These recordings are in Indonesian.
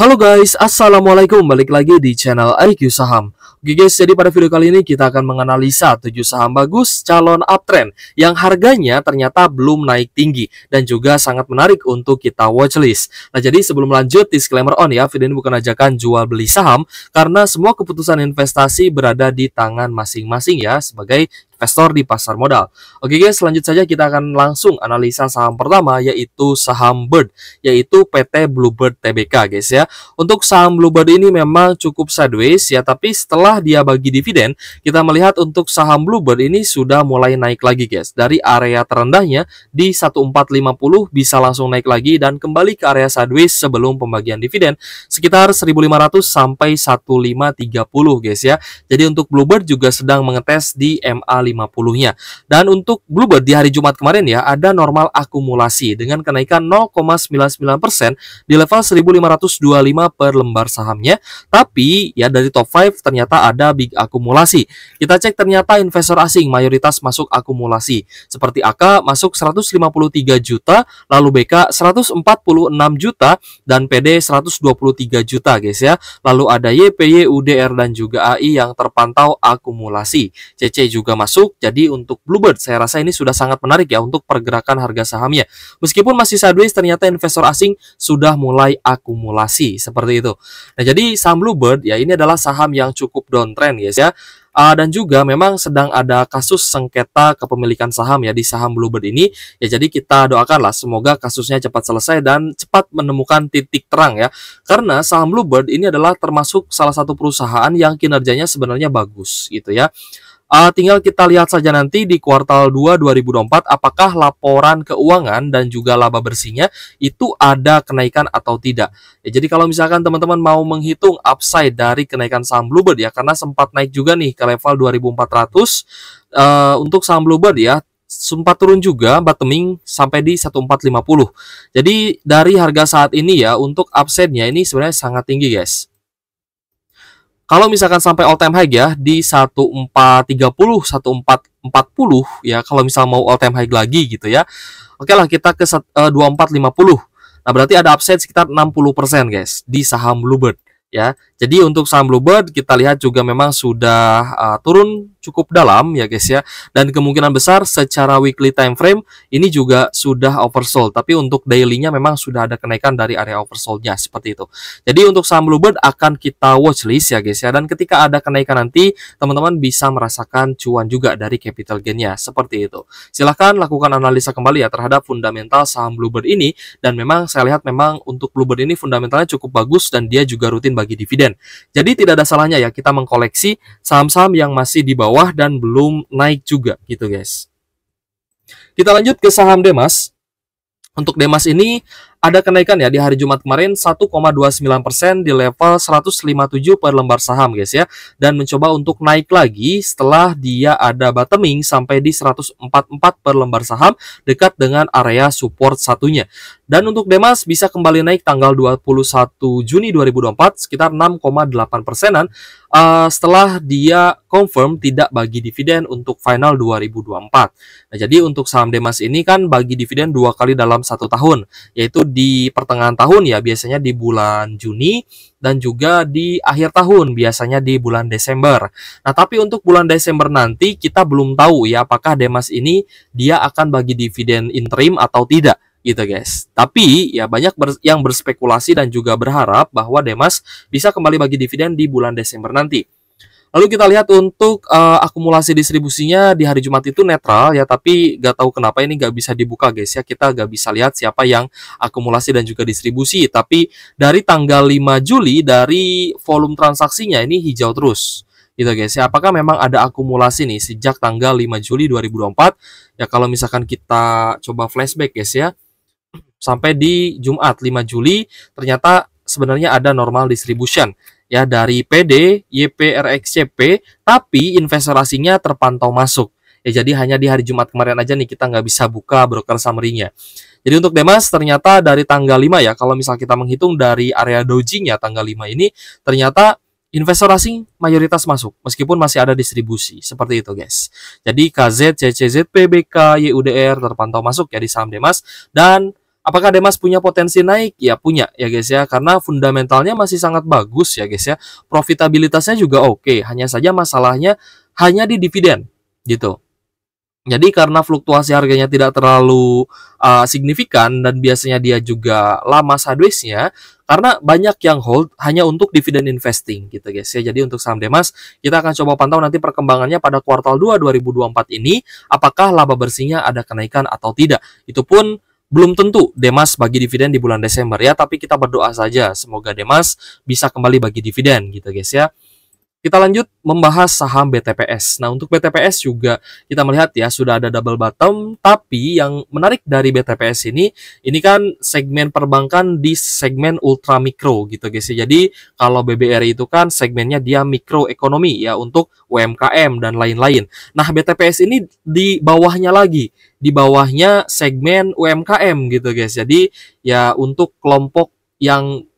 Halo guys, Assalamualaikum, balik lagi di channel IQ Saham Oke guys, jadi pada video kali ini kita akan menganalisa 7 saham bagus calon uptrend yang harganya ternyata belum naik tinggi dan juga sangat menarik untuk kita watchlist. Nah jadi sebelum lanjut, disclaimer on ya, video ini bukan ajakan jual beli saham karena semua keputusan investasi berada di tangan masing-masing ya sebagai investor di pasar modal. Oke guys, selanjut saja kita akan langsung analisa saham pertama yaitu saham Bird, yaitu PT Bluebird Tbk guys ya. Untuk saham Bluebird ini memang cukup sideways ya, tapi setelah dia bagi dividen, kita melihat untuk saham Bluebird ini sudah mulai naik lagi guys. Dari area terendahnya di 1450 bisa langsung naik lagi dan kembali ke area sideways sebelum pembagian dividen sekitar 1500 sampai 1530 guys ya. Jadi untuk Bluebird juga sedang mengetes di MA 50-nya. Dan untuk Bluebird di hari Jumat kemarin ya, ada normal akumulasi dengan kenaikan 0,99% di level 1525 per lembar sahamnya. Tapi ya dari top 5 ternyata ada big akumulasi. Kita cek ternyata investor asing mayoritas masuk akumulasi. Seperti AK masuk 153 juta, lalu BK 146 juta dan PD 123 juta guys ya. Lalu ada YPY, UDR dan juga AI yang terpantau akumulasi. CC juga masuk masuk. Jadi untuk Bluebird saya rasa ini sudah sangat menarik ya untuk pergerakan harga sahamnya. Meskipun masih sideways ternyata investor asing sudah mulai akumulasi seperti itu. Nah, jadi saham Bluebird ya ini adalah saham yang cukup downtrend guys ya uh, dan juga memang sedang ada kasus sengketa kepemilikan saham ya di saham Bluebird ini ya jadi kita doakanlah semoga kasusnya cepat selesai dan cepat menemukan titik terang ya karena saham Bluebird ini adalah termasuk salah satu perusahaan yang kinerjanya sebenarnya bagus gitu ya Uh, tinggal kita lihat saja nanti di kuartal 2 2024 apakah laporan keuangan dan juga laba bersihnya itu ada kenaikan atau tidak. Ya, jadi kalau misalkan teman-teman mau menghitung upside dari kenaikan saham Bluebird ya karena sempat naik juga nih ke level 2400 uh, eh, untuk saham Bluebird ya sempat turun juga bottoming sampai di 1450. Jadi dari harga saat ini ya untuk upside-nya ini sebenarnya sangat tinggi guys. Kalau misalkan sampai all time high ya di 1430, 1440 ya kalau misal mau all time high lagi gitu ya. Oke lah kita ke 2450. Eh, nah, berarti ada upside sekitar 60% guys di saham Bluebird ya. Jadi untuk saham Bluebird kita lihat juga memang sudah uh, turun cukup dalam ya guys ya. Dan kemungkinan besar secara weekly time frame ini juga sudah oversold. Tapi untuk dailynya memang sudah ada kenaikan dari area oversoldnya seperti itu. Jadi untuk saham Bluebird akan kita watchlist ya guys ya. Dan ketika ada kenaikan nanti teman-teman bisa merasakan cuan juga dari capital gainnya seperti itu. Silahkan lakukan analisa kembali ya terhadap fundamental saham Bluebird ini. Dan memang saya lihat memang untuk Bluebird ini fundamentalnya cukup bagus dan dia juga rutin bagi dividen. Jadi tidak ada salahnya ya kita mengkoleksi saham-saham yang masih di bawah bawah dan belum naik juga gitu guys. Kita lanjut ke saham Demas. Untuk Demas ini ada kenaikan ya di hari Jumat kemarin 1,29% di level 157 per lembar saham guys ya dan mencoba untuk naik lagi setelah dia ada bottoming sampai di 144 per lembar saham dekat dengan area support satunya. Dan untuk Demas bisa kembali naik tanggal 21 Juni 2024 sekitar 6,8 persenan uh, setelah dia confirm tidak bagi dividen untuk final 2024. Nah, jadi untuk saham Demas ini kan bagi dividen dua kali dalam satu tahun, yaitu di pertengahan tahun ya biasanya di bulan Juni dan juga di akhir tahun biasanya di bulan Desember. Nah, tapi untuk bulan Desember nanti kita belum tahu ya apakah Demas ini dia akan bagi dividen interim atau tidak gitu guys. Tapi ya banyak ber yang berspekulasi dan juga berharap bahwa Demas bisa kembali bagi dividen di bulan Desember nanti. Lalu kita lihat untuk uh, akumulasi distribusinya di hari Jumat itu netral ya, tapi nggak tahu kenapa ini nggak bisa dibuka guys ya. Kita nggak bisa lihat siapa yang akumulasi dan juga distribusi. Tapi dari tanggal 5 Juli dari volume transaksinya ini hijau terus gitu guys ya. Apakah memang ada akumulasi nih sejak tanggal 5 Juli 2024? Ya kalau misalkan kita coba flashback guys ya sampai di Jumat 5 Juli ternyata sebenarnya ada normal distribution ya dari PD, YPRXCP, tapi investorasinya terpantau masuk. Ya jadi hanya di hari Jumat kemarin aja nih kita nggak bisa buka broker summary-nya. Jadi untuk Demas ternyata dari tanggal 5 ya, kalau misal kita menghitung dari area dojinya tanggal 5 ini, ternyata investor asing mayoritas masuk, meskipun masih ada distribusi. Seperti itu guys. Jadi KZ, CCZ, PBK, YUDR terpantau masuk ya di saham Demas, dan Apakah Demas punya potensi naik? Ya punya ya guys ya, karena fundamentalnya masih sangat bagus ya guys ya. Profitabilitasnya juga oke, hanya saja masalahnya hanya di dividen gitu. Jadi karena fluktuasi harganya tidak terlalu uh, signifikan dan biasanya dia juga lama sidewaysnya, karena banyak yang hold hanya untuk dividen investing gitu guys ya. Jadi untuk saham Demas kita akan coba pantau nanti perkembangannya pada kuartal 2 2024 ini apakah laba bersihnya ada kenaikan atau tidak. Itu pun belum tentu Demas bagi dividen di bulan Desember ya, tapi kita berdoa saja semoga Demas bisa kembali bagi dividen gitu guys ya. Kita lanjut membahas saham BTPS. Nah, untuk BTPS juga kita melihat ya sudah ada double bottom, tapi yang menarik dari BTPS ini ini kan segmen perbankan di segmen ultra mikro gitu guys. Ya. Jadi, kalau BBRI itu kan segmennya dia mikro ekonomi ya untuk UMKM dan lain-lain. Nah, BTPS ini di bawahnya lagi, di bawahnya segmen UMKM gitu guys. Jadi, ya untuk kelompok yang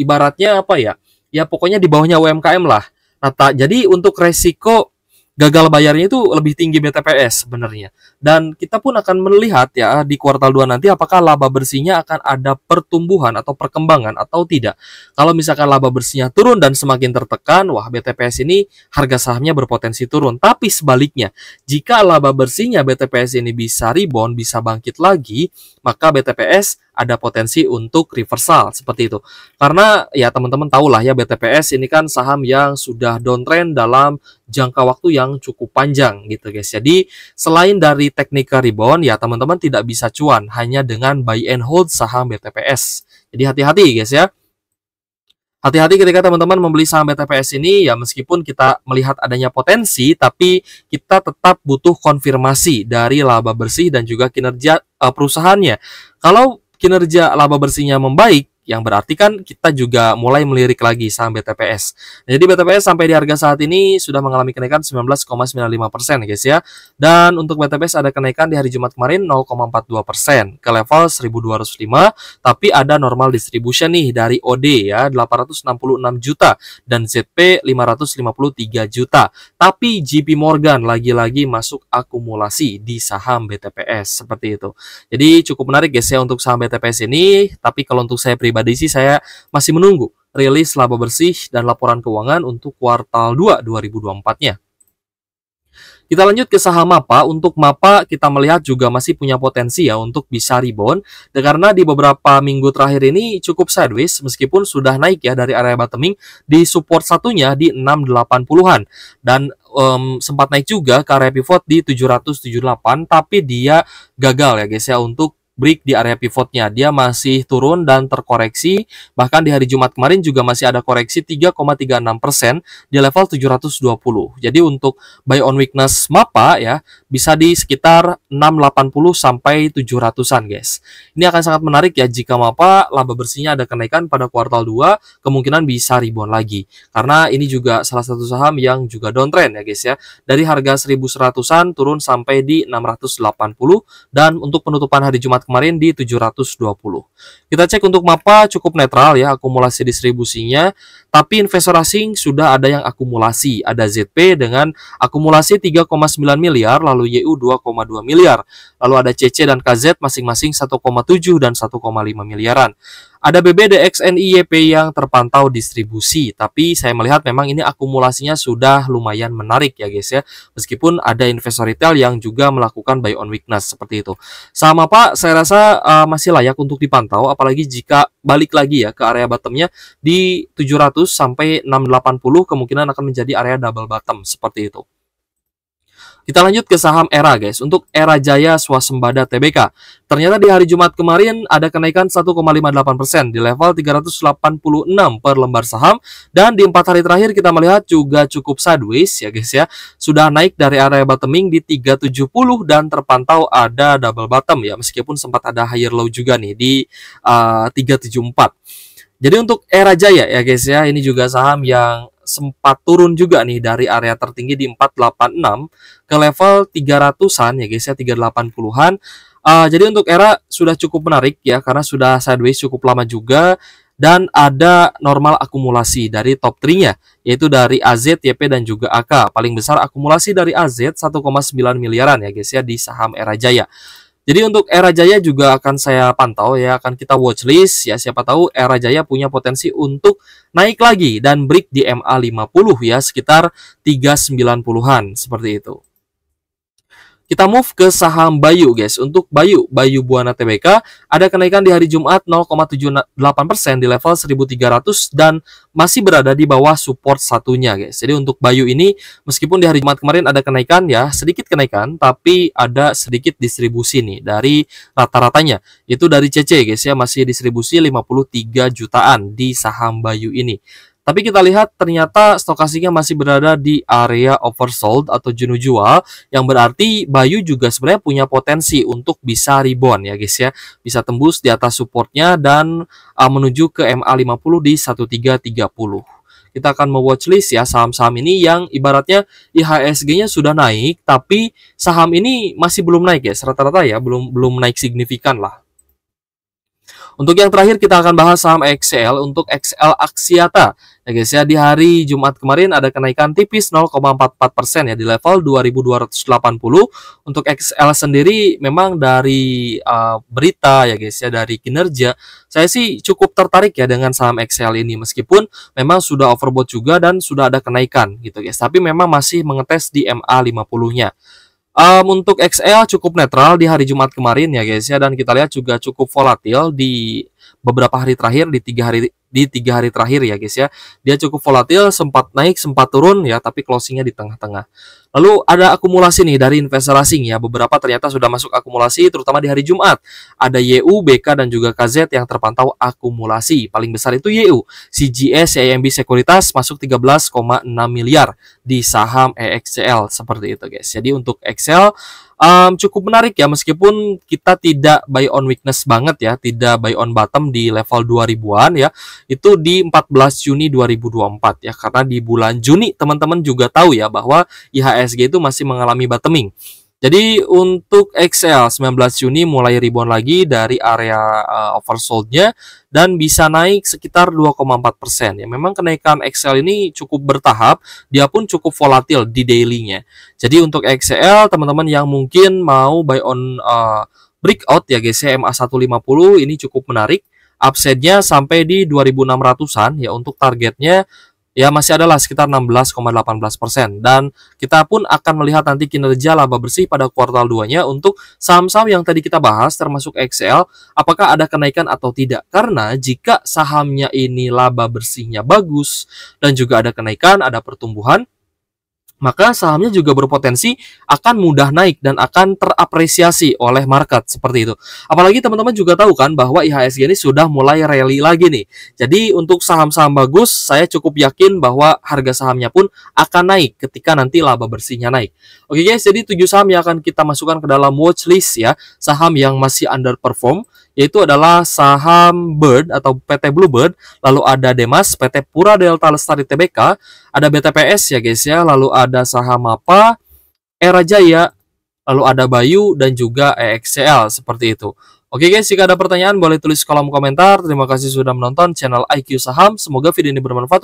ibaratnya apa ya? Ya pokoknya di bawahnya UMKM lah rata. Jadi untuk resiko gagal bayarnya itu lebih tinggi BTPS sebenarnya. Dan kita pun akan melihat ya di kuartal 2 nanti apakah laba bersihnya akan ada pertumbuhan atau perkembangan atau tidak. Kalau misalkan laba bersihnya turun dan semakin tertekan, wah BTPS ini harga sahamnya berpotensi turun. Tapi sebaliknya, jika laba bersihnya BTPS ini bisa rebound, bisa bangkit lagi, maka BTPS ada potensi untuk reversal seperti itu. Karena ya teman-teman tahu lah ya BTPS ini kan saham yang sudah downtrend dalam jangka waktu yang cukup panjang gitu guys. Jadi selain dari technical rebound ya teman-teman tidak bisa cuan hanya dengan buy and hold saham BTPS. Jadi hati-hati guys ya. Hati-hati ketika teman-teman membeli saham BTPS ini ya meskipun kita melihat adanya potensi tapi kita tetap butuh konfirmasi dari laba bersih dan juga kinerja eh, perusahaannya. Kalau kinerja laba bersihnya membaik, yang berarti kan kita juga mulai melirik lagi saham BTPS. Nah, jadi BTPS sampai di harga saat ini sudah mengalami kenaikan 19,95% ya guys ya. Dan untuk BTPS ada kenaikan di hari Jumat kemarin 0,42% ke level 1205, tapi ada normal distribution nih dari OD ya 866 juta dan ZP 553 juta. Tapi JP Morgan lagi-lagi masuk akumulasi di saham BTPS seperti itu. Jadi cukup menarik guys ya untuk saham BTPS ini, tapi kalau untuk saya pribadi pribadi sih saya masih menunggu rilis laba bersih dan laporan keuangan untuk kuartal 2 2024-nya. Kita lanjut ke saham MAPA. Untuk MAPA kita melihat juga masih punya potensi ya untuk bisa rebound. Karena di beberapa minggu terakhir ini cukup sideways meskipun sudah naik ya dari area bottoming di support satunya di 680-an. Dan um, sempat naik juga ke area pivot di 778 tapi dia gagal ya guys ya untuk break di area pivotnya. Dia masih turun dan terkoreksi. Bahkan di hari Jumat kemarin juga masih ada koreksi 3,36 persen di level 720. Jadi untuk buy on weakness MAPA ya bisa di sekitar 680 sampai 700-an guys. Ini akan sangat menarik ya jika MAPA laba bersihnya ada kenaikan pada kuartal 2 kemungkinan bisa rebound lagi. Karena ini juga salah satu saham yang juga downtrend ya guys ya. Dari harga 1100-an turun sampai di 680 dan untuk penutupan hari Jumat kemarin di 720. Kita cek untuk MAPA cukup netral ya akumulasi distribusinya, tapi investor asing sudah ada yang akumulasi, ada ZP dengan akumulasi 3,9 miliar, lalu YU 2,2 miliar, lalu ada CC dan KZ masing-masing 1,7 dan 1,5 miliaran. Ada BBDX NIYP yang terpantau distribusi, tapi saya melihat memang ini akumulasinya sudah lumayan menarik ya guys ya. Meskipun ada investor retail yang juga melakukan buy on weakness seperti itu. Sama Pak, saya rasa uh, masih layak untuk dipantau apalagi jika balik lagi ya ke area bottomnya di 700 sampai 680 kemungkinan akan menjadi area double bottom seperti itu. Kita lanjut ke saham ERA guys. Untuk ERA Jaya Swasembada TBK. Ternyata di hari Jumat kemarin ada kenaikan 1,58% di level 386 per lembar saham. Dan di empat hari terakhir kita melihat juga cukup sideways ya guys ya. Sudah naik dari area bottoming di 370 dan terpantau ada double bottom ya. Meskipun sempat ada higher low juga nih di eh, uh, 374. Jadi untuk Era Jaya ya guys ya, ini juga saham yang sempat turun juga nih dari area tertinggi di 486 ke level 300-an ya guys ya 380-an. Uh, ah, jadi untuk era sudah cukup menarik ya karena sudah sideways cukup lama juga dan ada normal akumulasi dari top 3-nya, yaitu dari AZ, YP, dan juga AK. Paling besar akumulasi dari AZ 1,9 miliaran ya guys ya di saham Era Jaya. Jadi untuk Era Jaya juga akan saya pantau ya, akan kita watchlist ya. Siapa tahu Era Jaya punya potensi untuk naik lagi dan break di MA 50 ya sekitar 390-an seperti itu. Kita move ke saham Bayu guys. Untuk Bayu, Bayu Buana TBK ada kenaikan di hari Jumat 0,78% di level 1300 dan masih berada di bawah support satunya guys. Jadi untuk Bayu ini meskipun di hari Jumat kemarin ada kenaikan ya, sedikit kenaikan tapi ada sedikit distribusi nih dari rata-ratanya. Itu dari CC guys ya masih distribusi 53 jutaan di saham Bayu ini. Tapi kita lihat ternyata stokasinya masih berada di area oversold atau jenuh jual yang berarti Bayu juga sebenarnya punya potensi untuk bisa rebound ya guys ya. Bisa tembus di atas supportnya dan uh, menuju ke MA50 di 1330 kita akan mewatchlist ya saham-saham ini yang ibaratnya IHSG-nya sudah naik tapi saham ini masih belum naik ya rata-rata ya belum belum naik signifikan lah untuk yang terakhir kita akan bahas saham XL untuk XL Aksiata, Ya guys ya, di hari Jumat kemarin ada kenaikan tipis 0,44% ya di level 2280. Untuk XL sendiri memang dari uh, berita ya guys ya, dari kinerja, saya sih cukup tertarik ya dengan saham XL ini meskipun memang sudah overbought juga dan sudah ada kenaikan gitu guys. Tapi memang masih mengetes di MA 50-nya. Um, untuk XL cukup netral di hari Jumat kemarin ya guys ya dan kita lihat juga cukup volatil di beberapa hari terakhir di tiga hari di tiga hari terakhir ya guys ya. Dia cukup volatil, sempat naik, sempat turun ya, tapi closingnya di tengah-tengah. Lalu ada akumulasi nih dari investor asing ya. Beberapa ternyata sudah masuk akumulasi terutama di hari Jumat. Ada YU, BK dan juga KZ yang terpantau akumulasi. Paling besar itu YU. CGS CIMB Sekuritas masuk 13,6 miliar di saham EXCL seperti itu guys. Jadi untuk Excel um, cukup menarik ya meskipun kita tidak buy on weakness banget ya, tidak buy on bottom di level 2000-an ya itu di 14 Juni 2024 ya karena di bulan Juni teman-teman juga tahu ya bahwa IHSG itu masih mengalami bottoming. Jadi untuk XL 19 Juni mulai rebound lagi dari area uh, oversoldnya dan bisa naik sekitar 2,4%. Ya memang kenaikan XL ini cukup bertahap, dia pun cukup volatil di dailynya. Jadi untuk XL teman-teman yang mungkin mau buy on uh, breakout ya gcma 150 ini cukup menarik upside-nya sampai di 2600-an ya untuk targetnya ya masih adalah sekitar 16,18% dan kita pun akan melihat nanti kinerja laba bersih pada kuartal 2-nya untuk saham-saham yang tadi kita bahas termasuk XL apakah ada kenaikan atau tidak karena jika sahamnya ini laba bersihnya bagus dan juga ada kenaikan ada pertumbuhan maka sahamnya juga berpotensi akan mudah naik dan akan terapresiasi oleh market seperti itu. Apalagi teman-teman juga tahu kan bahwa IHSG ini sudah mulai rally lagi nih. Jadi untuk saham-saham bagus saya cukup yakin bahwa harga sahamnya pun akan naik ketika nanti laba bersihnya naik. Oke guys, jadi tujuh saham yang akan kita masukkan ke dalam watchlist ya, saham yang masih underperform yaitu adalah saham Bird atau PT Bluebird, lalu ada Demas, PT Pura Delta Lestari Tbk, ada BTPS ya guys ya, lalu ada saham apa, Era Jaya, lalu ada Bayu dan juga EXCL seperti itu. Oke guys, jika ada pertanyaan boleh tulis kolom komentar. Terima kasih sudah menonton channel IQ Saham. Semoga video ini bermanfaat.